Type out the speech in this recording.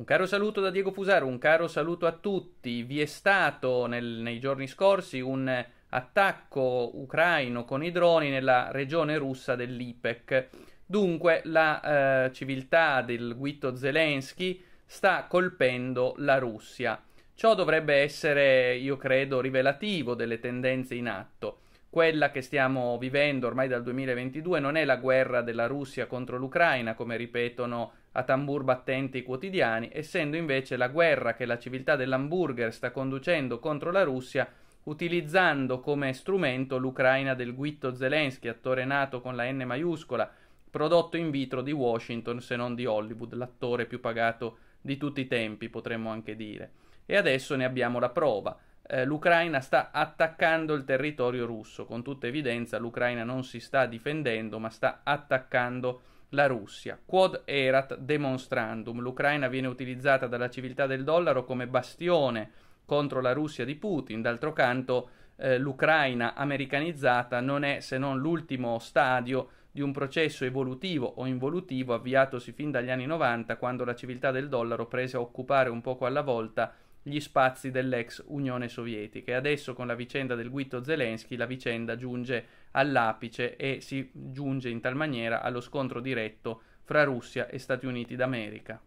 Un caro saluto da Diego Fusaro, un caro saluto a tutti. Vi è stato nel, nei giorni scorsi un attacco ucraino con i droni nella regione russa dell'IPEC. Dunque la eh, civiltà del guitto Zelensky sta colpendo la Russia. Ciò dovrebbe essere, io credo, rivelativo delle tendenze in atto. Quella che stiamo vivendo ormai dal 2022 non è la guerra della Russia contro l'Ucraina, come ripetono a tambur battenti i quotidiani, essendo invece la guerra che la civiltà dell'hamburger sta conducendo contro la Russia utilizzando come strumento l'Ucraina del Guitto Zelensky, attore nato con la N maiuscola, prodotto in vitro di Washington se non di Hollywood, l'attore più pagato di tutti i tempi, potremmo anche dire. E adesso ne abbiamo la prova eh, l'Ucraina sta attaccando il territorio russo. Con tutta evidenza l'Ucraina non si sta difendendo, ma sta attaccando la Russia. Quod erat demonstrandum. L'Ucraina viene utilizzata dalla civiltà del dollaro come bastione contro la Russia di Putin. D'altro canto, eh, l'Ucraina americanizzata non è se non l'ultimo stadio di un processo evolutivo o involutivo avviatosi fin dagli anni 90, quando la civiltà del dollaro prese a occupare un poco alla volta gli spazi dell'ex Unione Sovietica e adesso con la vicenda del guitto Zelensky la vicenda giunge all'apice e si giunge in tal maniera allo scontro diretto fra Russia e Stati Uniti d'America.